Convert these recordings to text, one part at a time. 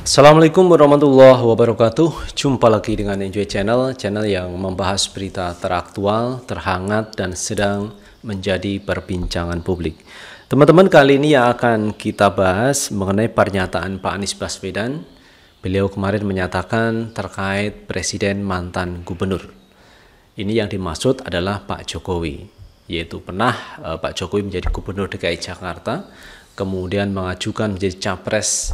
Assalamualaikum warahmatullahi wabarakatuh Jumpa lagi dengan Enjoy Channel Channel yang membahas berita teraktual, terhangat, dan sedang menjadi perbincangan publik Teman-teman kali ini yang akan kita bahas mengenai pernyataan Pak Anies Baswedan Beliau kemarin menyatakan terkait presiden mantan gubernur Ini yang dimaksud adalah Pak Jokowi Yaitu pernah eh, Pak Jokowi menjadi gubernur DKI Jakarta Kemudian mengajukan menjadi capres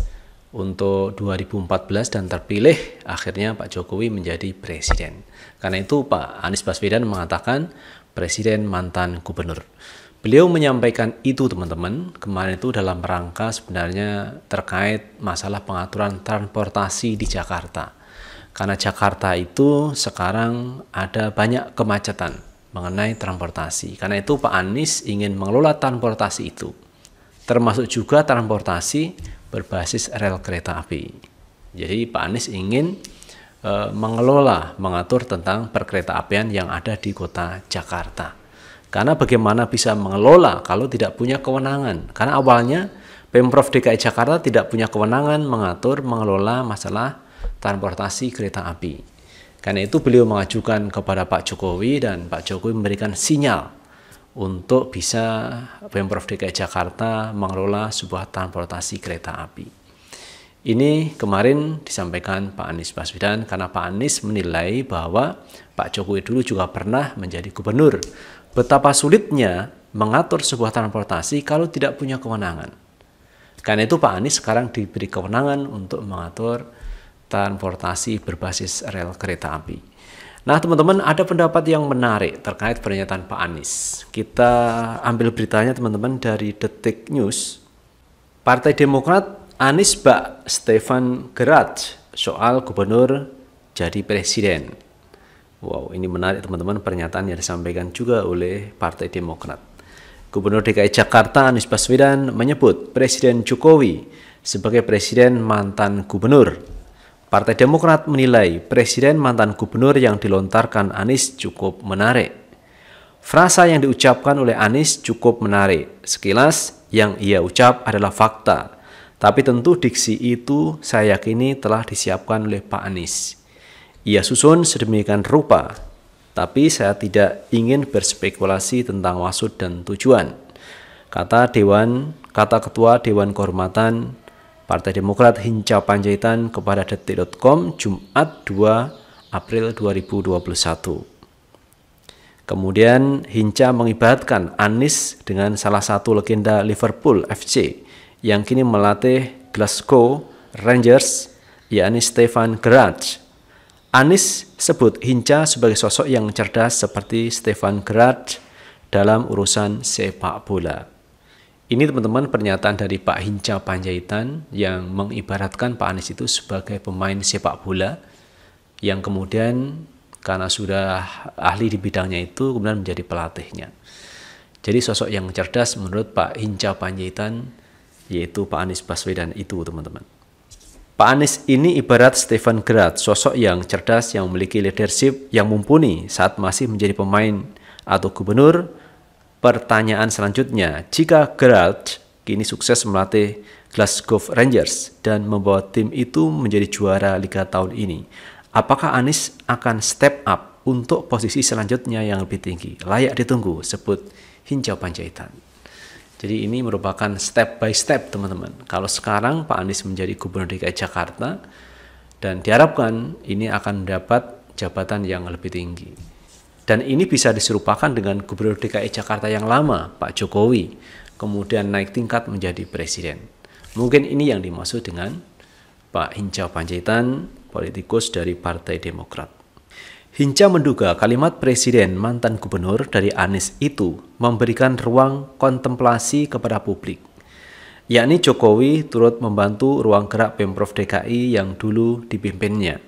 untuk 2014 dan terpilih akhirnya Pak Jokowi menjadi presiden. Karena itu Pak Anies Baswedan mengatakan presiden mantan gubernur. Beliau menyampaikan itu teman-teman, kemarin itu dalam rangka sebenarnya terkait masalah pengaturan transportasi di Jakarta. Karena Jakarta itu sekarang ada banyak kemacetan mengenai transportasi. Karena itu Pak Anies ingin mengelola transportasi itu. Termasuk juga transportasi berbasis rel kereta api. Jadi Pak Anies ingin e, mengelola, mengatur tentang perkereta apian yang ada di kota Jakarta. Karena bagaimana bisa mengelola kalau tidak punya kewenangan? Karena awalnya Pemprov DKI Jakarta tidak punya kewenangan mengatur, mengelola masalah transportasi kereta api. Karena itu beliau mengajukan kepada Pak Jokowi dan Pak Jokowi memberikan sinyal untuk bisa Pemprov DKI Jakarta mengelola sebuah transportasi kereta api. Ini kemarin disampaikan Pak Anies Baswedan karena Pak Anies menilai bahwa Pak Jokowi dulu juga pernah menjadi gubernur. Betapa sulitnya mengatur sebuah transportasi kalau tidak punya kewenangan. Karena itu Pak Anies sekarang diberi kewenangan untuk mengatur transportasi berbasis rel kereta api. Nah, teman-teman, ada pendapat yang menarik terkait pernyataan Pak Anies. Kita ambil beritanya, teman-teman, dari Detik News. Partai Demokrat Anies Bak Stefan Gerat soal gubernur jadi presiden. Wow, ini menarik teman-teman pernyataan yang disampaikan juga oleh Partai Demokrat. Gubernur DKI Jakarta Anies Baswedan menyebut Presiden Jokowi sebagai presiden mantan gubernur Partai Demokrat menilai presiden mantan gubernur yang dilontarkan Anies cukup menarik. Frasa yang diucapkan oleh Anies cukup menarik. Sekilas yang ia ucap adalah fakta, tapi tentu diksi itu saya yakini telah disiapkan oleh Pak Anies. Ia susun sedemikian rupa, tapi saya tidak ingin berspekulasi tentang wasud dan tujuan. Kata Dewan, kata Ketua Dewan Kehormatan Partai Demokrat Hinca Panjaitan kepada detik.com Jumat 2 April 2021. Kemudian Hinca mengibaratkan Anis dengan salah satu legenda Liverpool FC yang kini melatih Glasgow Rangers yakni Stefan Gerrard. Anis sebut Hinca sebagai sosok yang cerdas seperti Stefan Gerrard dalam urusan sepak bola. Ini teman-teman pernyataan dari Pak Hinca Panjaitan yang mengibaratkan Pak Anies itu sebagai pemain sepak bola yang kemudian karena sudah ahli di bidangnya itu kemudian menjadi pelatihnya. Jadi sosok yang cerdas menurut Pak Hinca Panjaitan yaitu Pak Anies Baswedan itu teman-teman. Pak Anies ini ibarat Stephen Gerrard, sosok yang cerdas yang memiliki leadership yang mumpuni saat masih menjadi pemain atau gubernur Pertanyaan selanjutnya, jika Geralt kini sukses melatih Glasgow Rangers dan membawa tim itu menjadi juara liga tahun ini, apakah Anis akan step up untuk posisi selanjutnya yang lebih tinggi? Layak ditunggu, sebut Hinjau Panjaitan. Jadi ini merupakan step by step teman-teman. Kalau sekarang Pak Anies menjadi Gubernur DKI Jakarta dan diharapkan ini akan mendapat jabatan yang lebih tinggi. Dan ini bisa diserupakan dengan Gubernur DKI Jakarta yang lama, Pak Jokowi, kemudian naik tingkat menjadi presiden. Mungkin ini yang dimaksud dengan Pak Hinca Panjaitan, politikus dari Partai Demokrat. Hinca menduga kalimat presiden mantan gubernur dari Anies itu memberikan ruang kontemplasi kepada publik. Yakni Jokowi turut membantu ruang gerak Pemprov DKI yang dulu dipimpinnya.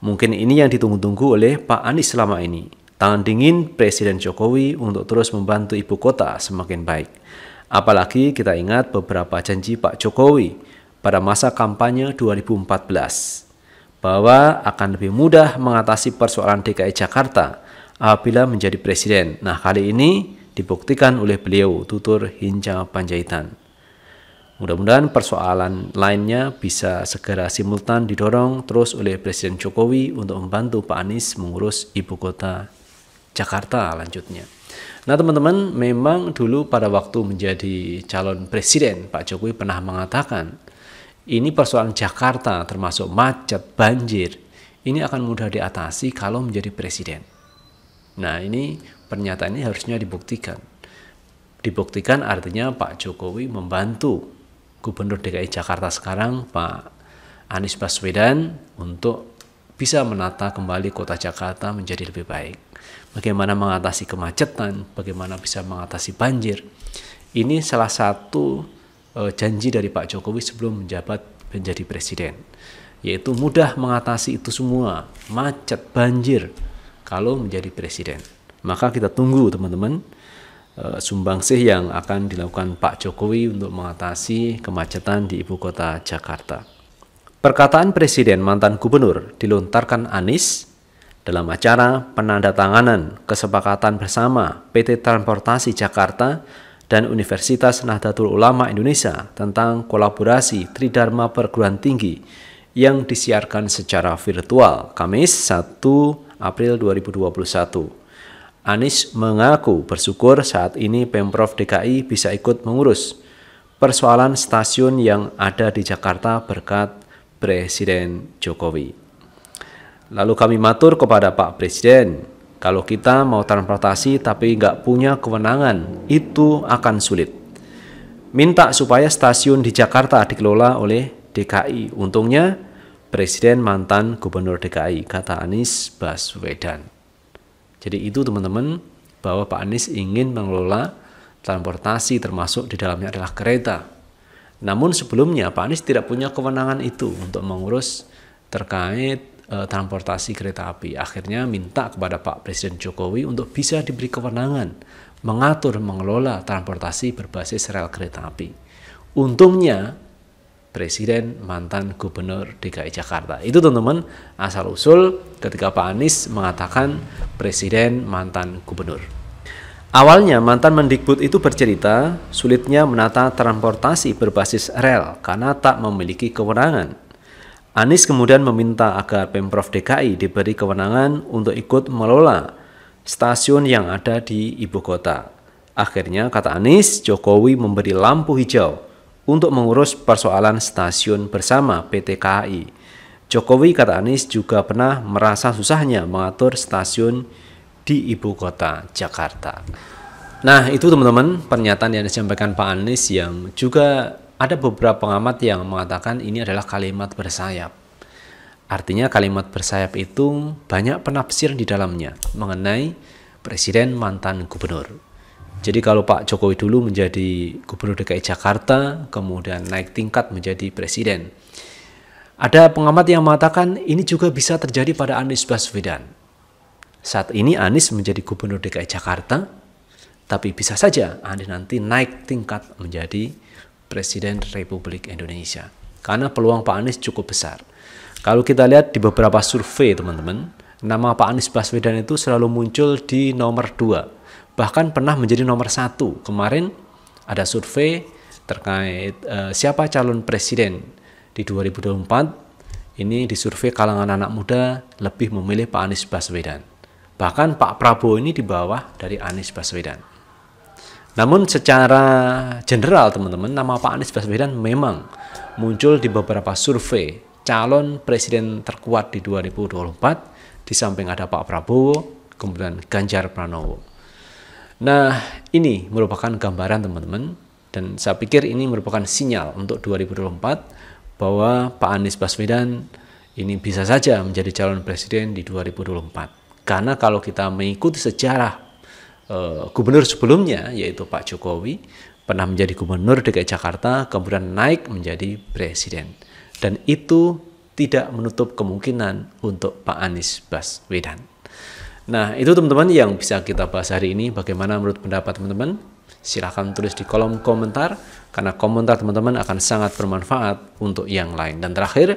Mungkin ini yang ditunggu-tunggu oleh Pak Anies selama ini, Tangan dingin Presiden Jokowi untuk terus membantu ibu kota semakin baik. Apalagi kita ingat beberapa janji Pak Jokowi pada masa kampanye 2014 bahwa akan lebih mudah mengatasi persoalan DKI Jakarta apabila menjadi presiden. Nah, kali ini dibuktikan oleh beliau, tutur Hinca Panjaitan. Mudah-mudahan persoalan lainnya bisa segera simultan didorong terus oleh Presiden Jokowi untuk membantu Pak Anies mengurus ibu kota Jakarta lanjutnya. Nah teman-teman, memang dulu pada waktu menjadi calon presiden, Pak Jokowi pernah mengatakan, ini persoalan Jakarta termasuk macet, banjir, ini akan mudah diatasi kalau menjadi presiden. Nah ini pernyataan ini harusnya dibuktikan. Dibuktikan artinya Pak Jokowi membantu Gubernur DKI Jakarta sekarang Pak Anies Baswedan untuk bisa menata kembali kota Jakarta menjadi lebih baik. Bagaimana mengatasi kemacetan, bagaimana bisa mengatasi banjir. Ini salah satu eh, janji dari Pak Jokowi sebelum menjabat menjadi presiden, yaitu mudah mengatasi itu semua, macet, banjir kalau menjadi presiden. Maka kita tunggu teman-teman eh, sumbangsih yang akan dilakukan Pak Jokowi untuk mengatasi kemacetan di ibu kota Jakarta. Perkataan Presiden mantan gubernur dilontarkan Anies dalam acara penandatanganan kesepakatan bersama PT Transportasi Jakarta dan Universitas Nahdlatul Ulama Indonesia tentang kolaborasi Tridharma Perguruan Tinggi yang disiarkan secara virtual Kamis 1 April 2021. Anies mengaku bersyukur saat ini Pemprov DKI bisa ikut mengurus persoalan stasiun yang ada di Jakarta berkat Presiden Jokowi. Lalu kami matur kepada Pak Presiden, kalau kita mau transportasi tapi nggak punya kewenangan, itu akan sulit. Minta supaya stasiun di Jakarta dikelola oleh DKI. Untungnya Presiden mantan Gubernur DKI, kata Anies Baswedan. Jadi itu teman-teman, bahwa Pak Anies ingin mengelola transportasi termasuk di dalamnya adalah kereta namun sebelumnya Pak Anies tidak punya kewenangan itu untuk mengurus terkait e, transportasi kereta api. Akhirnya minta kepada Pak Presiden Jokowi untuk bisa diberi kewenangan mengatur mengelola transportasi berbasis rel kereta api. Untungnya presiden mantan gubernur DKI Jakarta. Itu teman-teman asal usul ketika Pak Anies mengatakan presiden mantan gubernur. Awalnya mantan Mendikbud itu bercerita sulitnya menata transportasi berbasis rel karena tak memiliki kewenangan. Anies kemudian meminta agar Pemprov DKI diberi kewenangan untuk ikut melola stasiun yang ada di ibu kota. Akhirnya kata Anies, Jokowi memberi lampu hijau untuk mengurus persoalan stasiun bersama PT KAI. Jokowi kata Anies juga pernah merasa susahnya mengatur stasiun di ibu kota Jakarta. Nah, itu teman-teman pernyataan yang disampaikan Pak Anies yang juga ada beberapa pengamat yang mengatakan ini adalah kalimat bersayap. Artinya kalimat bersayap itu banyak penafsir di dalamnya mengenai presiden mantan gubernur. Jadi kalau Pak Jokowi dulu menjadi gubernur DKI Jakarta, kemudian naik tingkat menjadi presiden. Ada pengamat yang mengatakan ini juga bisa terjadi pada Anies Baswedan. Saat ini Anies menjadi gubernur DKI Jakarta, tapi bisa saja Anies nanti naik tingkat menjadi Presiden Republik Indonesia. Karena peluang Pak Anies cukup besar. Kalau kita lihat di beberapa survei teman-teman, nama Pak Anies Baswedan itu selalu muncul di nomor 2. Bahkan pernah menjadi nomor satu. Kemarin ada survei terkait uh, siapa calon presiden di 2024. Ini di survei kalangan anak muda lebih memilih Pak Anies Baswedan. Bahkan Pak Prabowo ini di bawah dari Anies Baswedan. Namun secara general teman-teman, nama Pak Anies Baswedan memang muncul di beberapa survei calon presiden terkuat di 2024 di samping ada Pak Prabowo, kemudian Ganjar Pranowo. Nah, ini merupakan gambaran teman-teman dan saya pikir ini merupakan sinyal untuk 2024 bahwa Pak Anies Baswedan ini bisa saja menjadi calon presiden di 2024. Karena kalau kita mengikuti sejarah e, gubernur sebelumnya, yaitu Pak Jokowi, pernah menjadi gubernur DKI Jakarta, kemudian naik menjadi presiden. Dan itu tidak menutup kemungkinan untuk Pak Anies Baswedan. Nah, itu teman-teman yang bisa kita bahas hari ini. Bagaimana menurut pendapat teman-teman? Silahkan tulis di kolom komentar, karena komentar teman-teman akan sangat bermanfaat untuk yang lain. Dan terakhir,